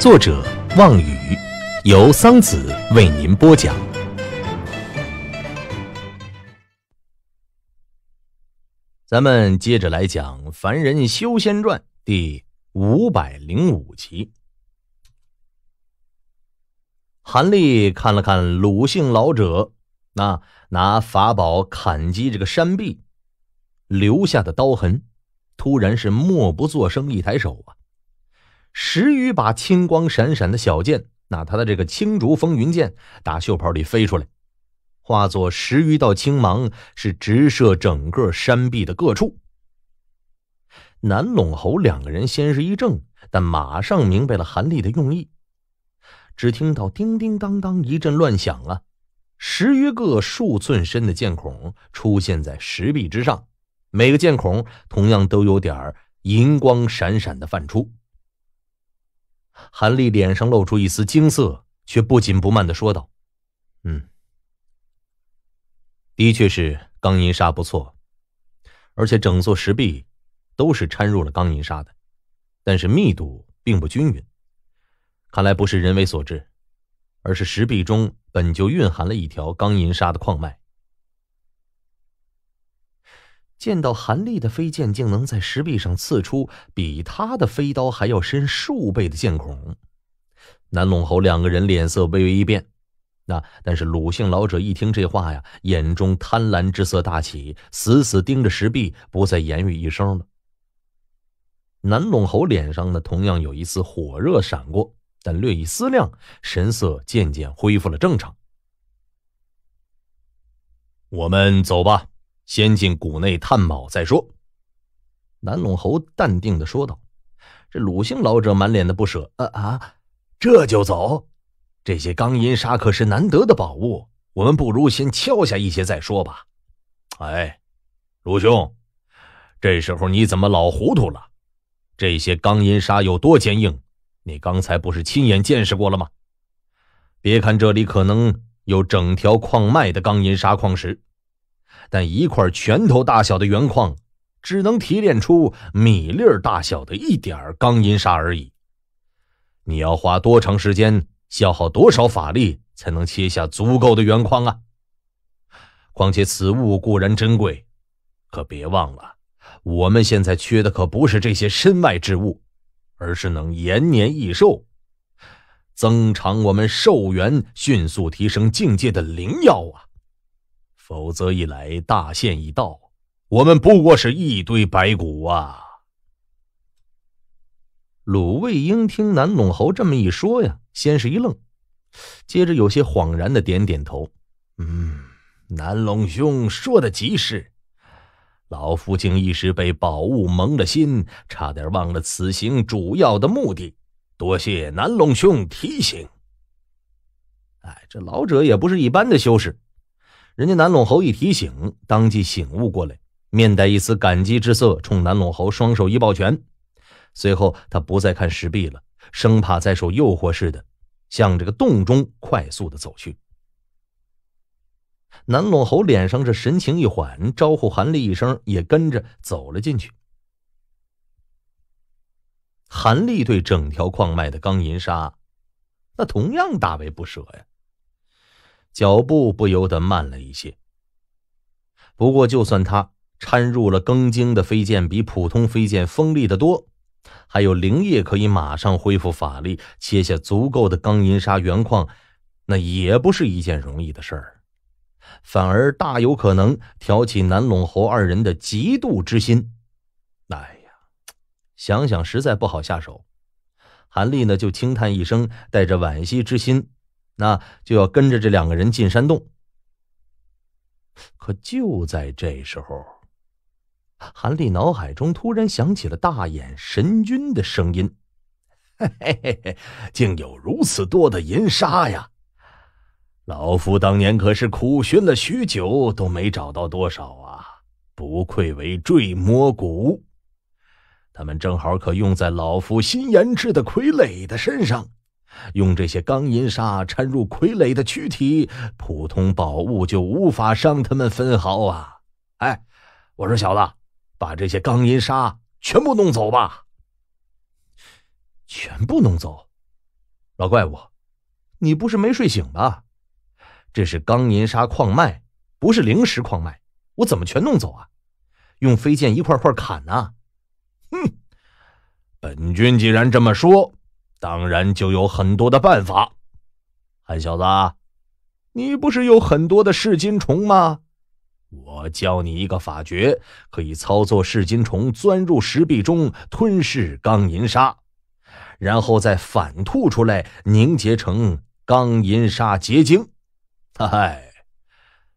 作者望雨，由桑子为您播讲。咱们接着来讲《凡人修仙传》第五百零五集。韩立看了看鲁姓老者，那拿法宝砍击这个山壁留下的刀痕，突然是默不作声，一抬手啊。十余把青光闪闪的小剑，那他的这个青竹风云剑打袖袍里飞出来，化作十余道青芒，是直射整个山壁的各处。南陇侯两个人先是一怔，但马上明白了韩立的用意。只听到叮叮当当一阵乱响啊，十余个数寸深的剑孔出现在石壁之上，每个剑孔同样都有点银光闪闪的泛出。韩立脸上露出一丝惊色，却不紧不慢的说道：“嗯，的确是钢银沙不错，而且整座石壁都是掺入了钢银沙的，但是密度并不均匀，看来不是人为所致，而是石壁中本就蕴含了一条钢银沙的矿脉。”见到韩立的飞剑竟能在石壁上刺出比他的飞刀还要深数倍的剑孔，南陇侯两个人脸色微微一变。那但是鲁姓老者一听这话呀，眼中贪婪之色大起，死死盯着石壁，不再言语一声了。南陇侯脸上呢，同样有一丝火热闪过，但略一思量，神色渐渐恢复了正常。我们走吧。先进谷内探宝再说。”南陇侯淡定的说道。“这鲁姓老者满脸的不舍。”“啊啊，这就走？这些钢银沙可是难得的宝物，我们不如先敲下一些再说吧。”“哎，鲁兄，这时候你怎么老糊涂了？这些钢银沙有多坚硬？你刚才不是亲眼见识过了吗？别看这里可能有整条矿脉的钢银沙矿石。”但一块拳头大小的圆矿，只能提炼出米粒大小的一点钢银沙而已。你要花多长时间，消耗多少法力，才能切下足够的圆矿啊？况且此物固然珍贵，可别忘了，我们现在缺的可不是这些身外之物，而是能延年益寿、增长我们寿元、迅速提升境界的灵药啊！否则一来大限已到，我们不过是一堆白骨啊！鲁卫英听南陇侯这么一说呀，先是一愣，接着有些恍然的点点头：“嗯，南陇兄说的极是，老夫竟一时被宝物蒙了心，差点忘了此行主要的目的。多谢南陇兄提醒。”哎，这老者也不是一般的修士。人家南陇侯一提醒，当即醒悟过来，面带一丝感激之色，冲南陇侯双手一抱拳。随后，他不再看石壁了，生怕再受诱惑似的，向这个洞中快速的走去。南陇侯脸上这神情一缓，招呼韩立一声，也跟着走了进去。韩立对整条矿脉的钢银沙，那同样大为不舍呀。脚步不由得慢了一些。不过，就算他掺入了庚精的飞剑比普通飞剑锋利的多，还有灵液可以马上恢复法力，切下足够的钢银砂原矿，那也不是一件容易的事儿，反而大有可能挑起南陇侯二人的嫉妒之心。哎呀，想想实在不好下手。韩立呢，就轻叹一声，带着惋惜之心。那就要跟着这两个人进山洞。可就在这时候，韩立脑海中突然响起了大眼神君的声音：“ 嘿嘿嘿，竟有如此多的银沙呀！老夫当年可是苦寻了许久，都没找到多少啊！不愧为坠魔谷，他们正好可用在老夫新研制的傀儡的身上。”用这些钢银沙掺入傀儡的躯体，普通宝物就无法伤他们分毫啊！哎，我说小子，把这些钢银沙全部弄走吧。全部弄走？老怪物，你不是没睡醒吧？这是钢银沙矿脉，不是灵石矿脉，我怎么全弄走啊？用飞剑一块块砍呢？哼，本君既然这么说。当然，就有很多的办法。韩小子，你不是有很多的噬金虫吗？我教你一个法诀，可以操作噬金虫钻入石壁中吞噬钢银沙，然后再反吐出来凝结成钢银沙结晶。嗨，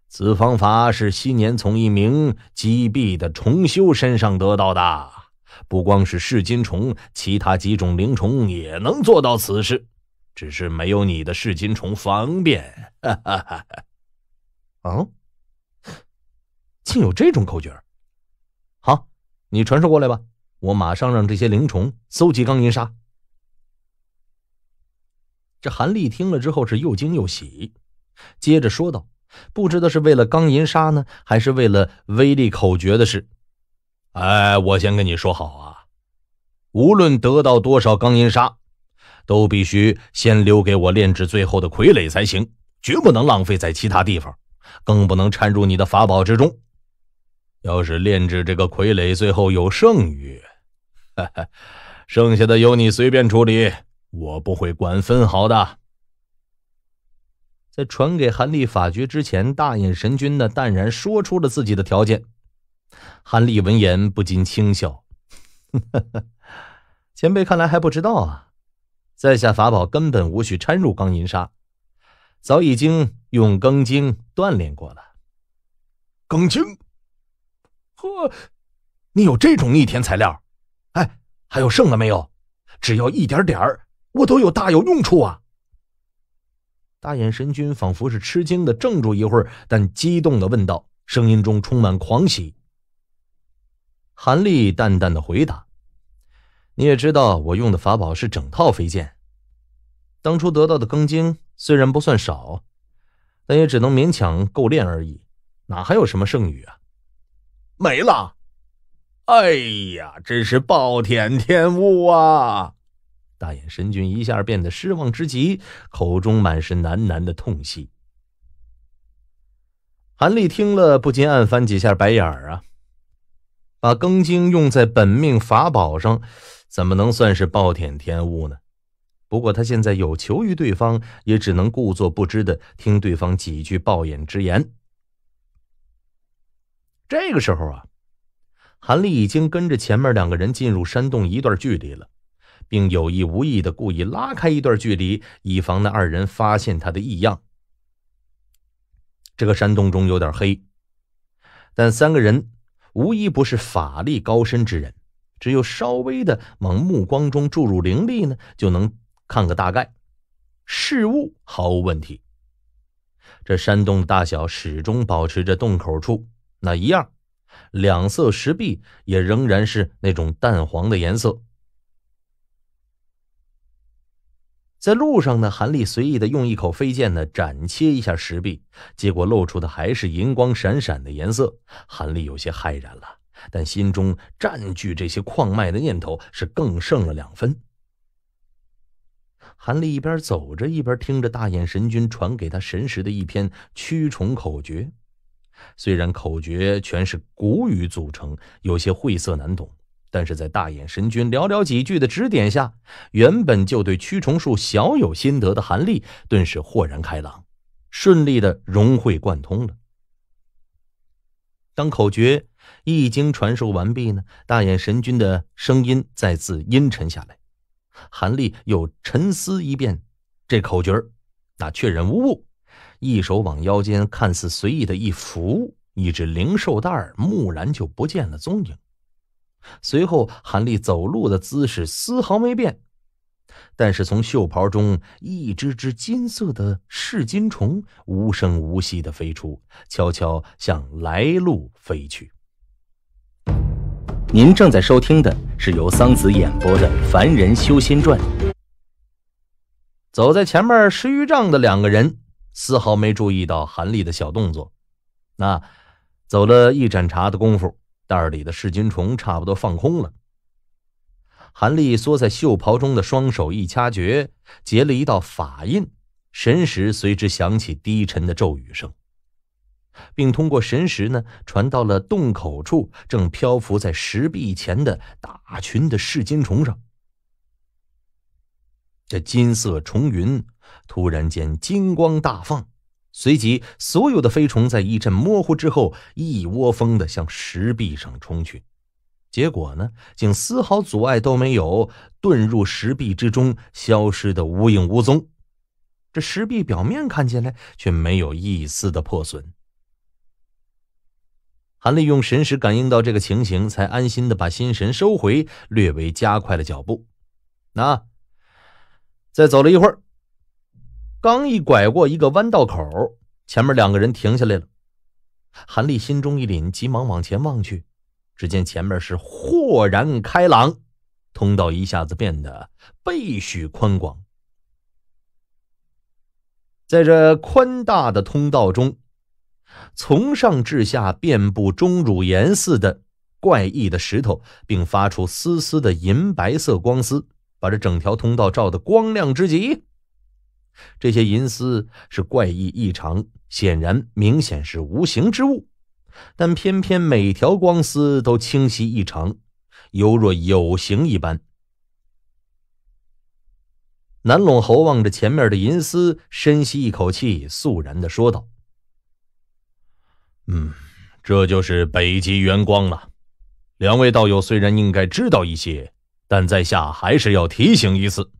此方法是昔年从一名击毙的重修身上得到的。不光是噬金虫，其他几种灵虫也能做到此事，只是没有你的噬金虫方便。哈哈哈哈。哦。竟有这种口诀？好，你传授过来吧，我马上让这些灵虫搜集钢银沙。这韩立听了之后是又惊又喜，接着说道：“不知道是为了钢银沙呢，还是为了威力口诀的事。”哎，我先跟你说好啊，无论得到多少钢银沙，都必须先留给我炼制最后的傀儡才行，绝不能浪费在其他地方，更不能掺入你的法宝之中。要是炼制这个傀儡最后有剩余，哈哈，剩下的由你随便处理，我不会管分毫的。在传给韩立法诀之前，大眼神君呢淡然说出了自己的条件。韩立闻言不禁轻笑：“ 前辈看来还不知道啊，在下法宝根本无需掺入钢银沙，早已经用庚金锻炼过了。”“庚金？呵，你有这种逆天材料？哎，还有剩了没有？只要一点点儿，我都有大有用处啊！”大眼神君仿佛是吃惊的怔住一会儿，但激动的问道，声音中充满狂喜。韩立淡淡的回答：“你也知道，我用的法宝是整套飞剑。当初得到的庚晶虽然不算少，但也只能勉强够练而已，哪还有什么剩余啊？没了！哎呀，真是暴殄天物啊！”大眼神君一下变得失望之极，口中满是喃喃的痛惜。韩立听了，不禁暗翻几下白眼儿啊。把庚金用在本命法宝上，怎么能算是暴殄天物呢？不过他现在有求于对方，也只能故作不知的听对方几句暴眼之言。这个时候啊，韩立已经跟着前面两个人进入山洞一段距离了，并有意无意的故意拉开一段距离，以防那二人发现他的异样。这个山洞中有点黑，但三个人。无一不是法力高深之人，只有稍微的往目光中注入灵力呢，就能看个大概，事物毫无问题。这山洞大小始终保持着洞口处那一样，两色石壁也仍然是那种淡黄的颜色。在路上呢，韩立随意的用一口飞剑呢斩切一下石壁，结果露出的还是银光闪闪的颜色。韩立有些骇然了，但心中占据这些矿脉的念头是更胜了两分。韩立一边走着，一边听着大眼神君传给他神识的一篇驱虫口诀，虽然口诀全是古语组成，有些晦涩难懂。但是在大眼神君寥寥几句的指点下，原本就对驱虫术小有心得的韩立顿时豁然开朗，顺利的融会贯通了。当口诀一经传授完毕呢，大眼神君的声音再次阴沉下来，韩立又沉思一遍这口诀那确认无误，一手往腰间看似随意的一扶，一只灵兽袋蓦然就不见了踪影。随后，韩立走路的姿势丝毫没变，但是从袖袍中，一只只金色的噬金虫无声无息的飞出，悄悄向来路飞去。您正在收听的是由桑子演播的《凡人修仙传》。走在前面十余丈的两个人，丝毫没注意到韩立的小动作。那走了一盏茶的功夫。袋里的噬金虫差不多放空了。韩立缩在袖袍中的双手一掐诀，结了一道法印，神识随之响起低沉的咒语声，并通过神识呢传到了洞口处正漂浮在石壁前的大群的噬金虫上。这金色重云突然间金光大放。随即，所有的飞虫在一阵模糊之后，一窝蜂的向石壁上冲去。结果呢，竟丝毫阻碍都没有，遁入石壁之中，消失的无影无踪。这石壁表面看起来却没有一丝的破损。韩利用神识感应到这个情形，才安心的把心神收回，略微加快了脚步。那，再走了一会儿。刚一拐过一个弯道口，前面两个人停下来了。韩立心中一凛，急忙往前望去，只见前面是豁然开朗，通道一下子变得倍许宽广。在这宽大的通道中，从上至下遍布钟乳岩似的怪异的石头，并发出丝丝的银白色光丝，把这整条通道照得光亮之极。这些银丝是怪异异常，显然明显是无形之物，但偏偏每条光丝都清晰异常，犹若有形一般。南陇侯望着前面的银丝，深吸一口气，肃然的说道：“嗯，这就是北极元光了。两位道友虽然应该知道一些，但在下还是要提醒一次。”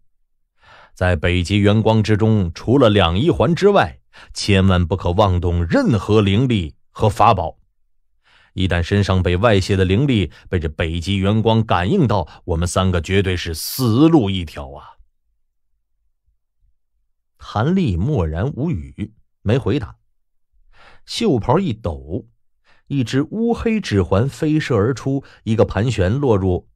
在北极圆光之中，除了两仪环之外，千万不可妄动任何灵力和法宝。一旦身上被外泄的灵力被这北极圆光感应到，我们三个绝对是死路一条啊！韩立默然无语，没回答，袖袍一抖，一只乌黑指环飞射而出，一个盘旋落入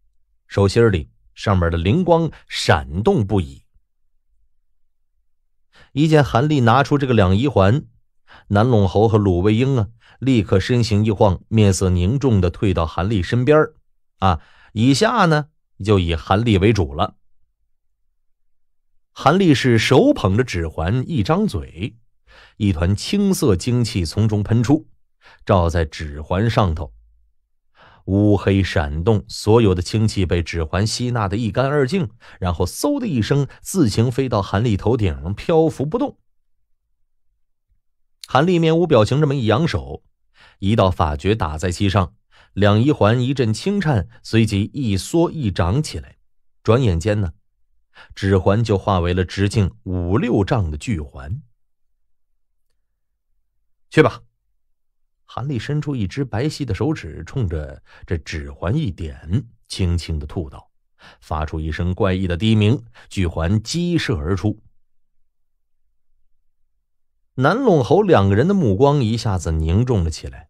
手心里，上面的灵光闪动不已。一见韩立拿出这个两仪环，南陇侯和鲁卫英啊，立刻身形一晃，面色凝重的退到韩立身边啊，以下呢就以韩立为主了。韩立是手捧着指环，一张嘴，一团青色精气从中喷出，照在指环上头。乌黑闪动，所有的氢气被指环吸纳的一干二净，然后嗖的一声，自行飞到韩立头顶，漂浮不动。韩立面无表情，这么一扬手，一道法诀打在其上，两仪环一阵轻颤，随即一缩一长起来，转眼间呢，指环就化为了直径五六丈的巨环。去吧。韩立伸出一只白皙的手指，冲着这指环一点，轻轻的吐道：“发出一声怪异的低鸣，巨环激射而出。”南陇侯两个人的目光一下子凝重了起来。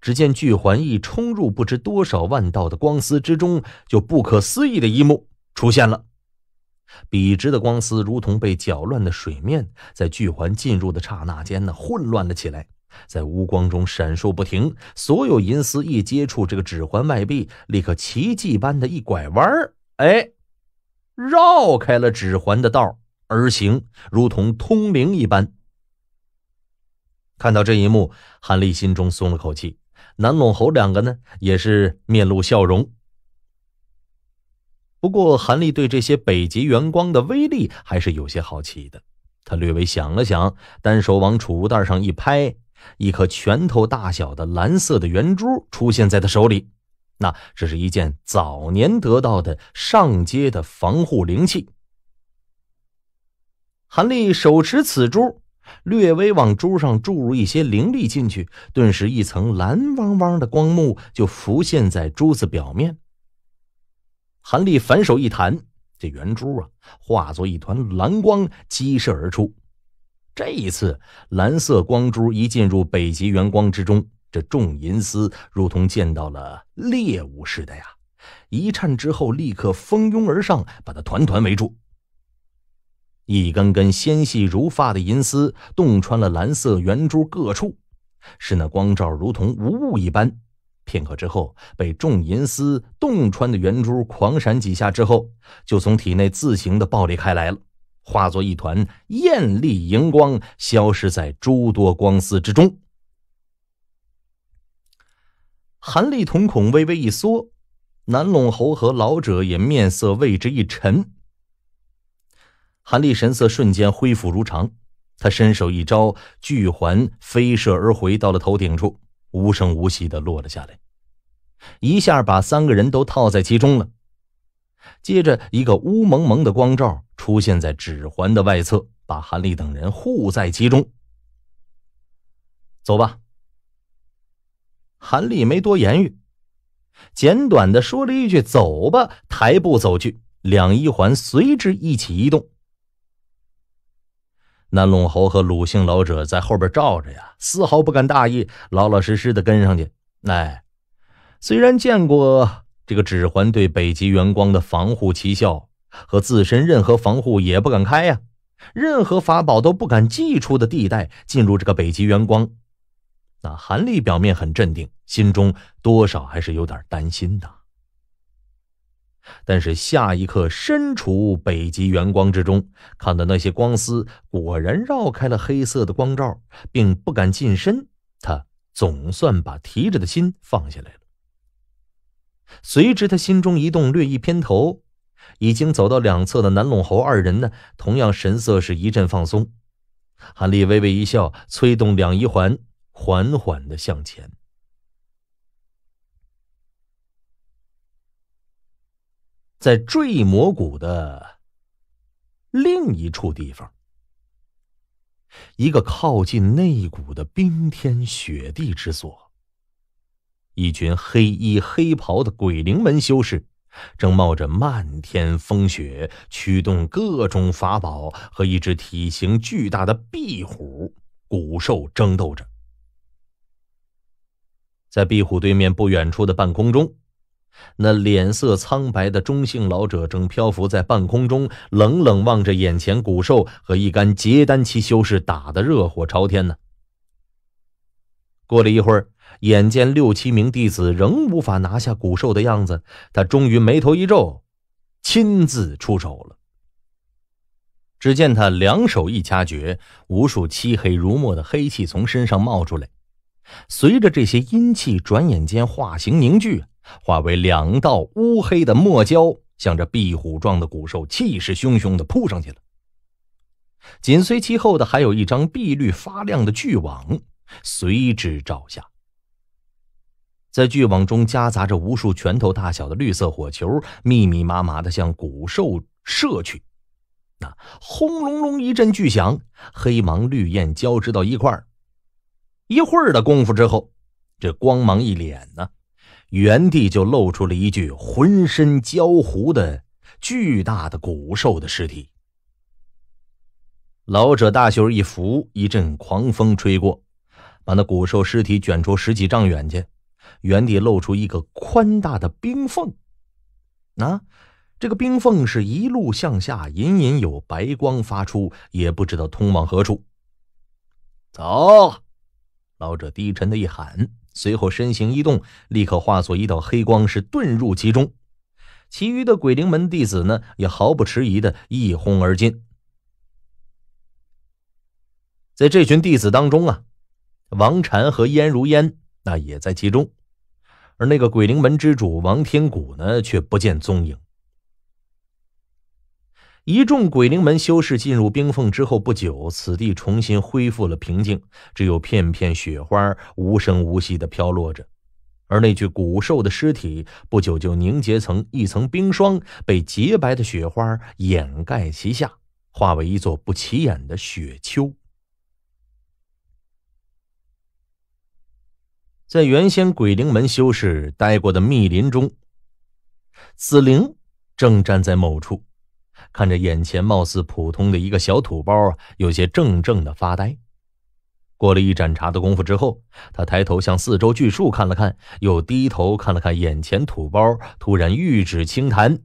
只见巨环一冲入不知多少万道的光丝之中，就不可思议的一幕出现了：笔直的光丝如同被搅乱的水面，在巨环进入的刹那间呢，混乱了起来。在无光中闪烁不停，所有银丝一接触这个指环外壁，立刻奇迹般的一拐弯儿，哎，绕开了指环的道而行，如同通灵一般。看到这一幕，韩立心中松了口气，南陇侯两个呢也是面露笑容。不过，韩立对这些北极圆光的威力还是有些好奇的。他略微想了想，单手往储物袋上一拍。一颗拳头大小的蓝色的圆珠出现在他手里，那这是一件早年得到的上阶的防护灵器。韩立手持此珠，略微往珠上注入一些灵力进去，顿时一层蓝汪汪的光幕就浮现在珠子表面。韩立反手一弹，这圆珠啊，化作一团蓝光激射而出。这一次，蓝色光珠一进入北极圆光之中，这重银丝如同见到了猎物似的呀，一颤之后立刻蜂拥而上，把它团团围住。一根根纤细如发的银丝洞穿了蓝色圆珠各处，使那光照如同无物一般。片刻之后，被重银丝洞穿的圆珠狂闪几下之后，就从体内自行的爆裂开来了。化作一团艳丽荧光，消失在诸多光丝之中。韩立瞳孔微微一缩，南陇侯和老者也面色为之一沉。韩立神色瞬间恢复如常，他伸手一招，巨环飞射而回到了头顶处，无声无息的落了下来，一下把三个人都套在其中了。接着，一个乌蒙蒙的光照出现在指环的外侧，把韩立等人护在其中。走吧。韩立没多言语，简短的说了一句“走吧”，抬步走去，两一环随之一起移动。那陇侯和鲁姓老者在后边罩着呀，丝毫不敢大意，老老实实的跟上去。哎，虽然见过。这个指环对北极圆光的防护奇效，和自身任何防护也不敢开呀，任何法宝都不敢寄出的地带，进入这个北极圆光，那韩立表面很镇定，心中多少还是有点担心的。但是下一刻，身处北极圆光之中，看到那些光丝果然绕开了黑色的光罩，并不敢近身，他总算把提着的心放下来了。随之，他心中一动，略一偏头，已经走到两侧的南陇侯二人呢，同样神色是一阵放松。韩立微微一笑，催动两仪环，缓缓的向前。在坠魔谷的另一处地方，一个靠近内谷的冰天雪地之所。一群黑衣黑袍的鬼灵门修士，正冒着漫天风雪，驱动各种法宝和一只体型巨大的壁虎古兽争斗着。在壁虎对面不远处的半空中，那脸色苍白的中性老者正漂浮在半空中，冷冷望着眼前古兽和一干结丹期修士打得热火朝天呢。过了一会儿。眼见六七名弟子仍无法拿下古兽的样子，他终于眉头一皱，亲自出手了。只见他两手一掐诀，无数漆黑如墨的黑气从身上冒出来，随着这些阴气，转眼间化形凝聚，化为两道乌黑的墨蛟，向着壁虎状的古兽气势汹汹的扑上去了。紧随其后的还有一张碧绿发亮的巨网，随之罩下。在巨网中夹杂着无数拳头大小的绿色火球，密密麻麻的向古兽射去。那轰隆隆一阵巨响，黑芒绿焰交织到一块儿。一会儿的功夫之后，这光芒一脸呢，原地就露出了一具浑身焦糊的巨大的古兽的尸体。老者大袖一拂，一阵狂风吹过，把那古兽尸体卷出十几丈远去。原地露出一个宽大的冰缝，啊，这个冰缝是一路向下，隐隐有白光发出，也不知道通往何处。走！老者低沉的一喊，随后身形一动，立刻化作一道黑光，是遁入其中。其余的鬼灵门弟子呢，也毫不迟疑的一哄而进。在这群弟子当中啊，王禅和燕如烟那也在其中。而那个鬼灵门之主王天谷呢，却不见踪影。一众鬼灵门修士进入冰缝之后不久，此地重新恢复了平静，只有片片雪花无声无息的飘落着。而那具古兽的尸体，不久就凝结成一层冰霜，被洁白的雪花掩盖其下，化为一座不起眼的雪丘。在原先鬼灵门修士待过的密林中，紫灵正站在某处，看着眼前貌似普通的一个小土包，有些怔怔的发呆。过了一盏茶的功夫之后，他抬头向四周巨树看了看，又低头看了看眼前土包，突然玉指轻弹，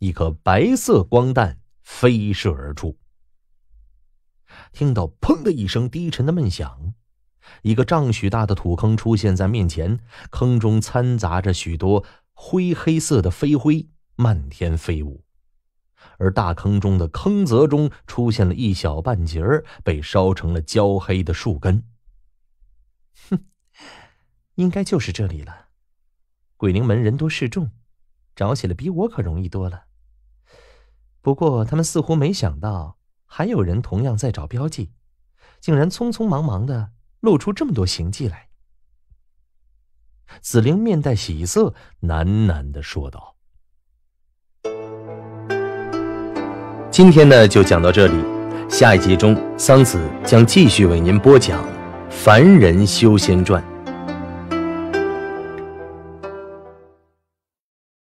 一颗白色光弹飞射而出。听到“砰”的一声低沉的闷响。一个丈许大的土坑出现在面前，坑中掺杂着许多灰黑色的飞灰，漫天飞舞，而大坑中的坑泽中出现了一小半截儿被烧成了焦黑的树根。哼，应该就是这里了。鬼灵门人多势众，找起来比我可容易多了。不过他们似乎没想到还有人同样在找标记，竟然匆匆忙忙的。露出这么多行迹来，紫菱面带喜色，喃喃的说道：“今天呢，就讲到这里，下一集中，桑梓将继续为您播讲《凡人修仙传》。”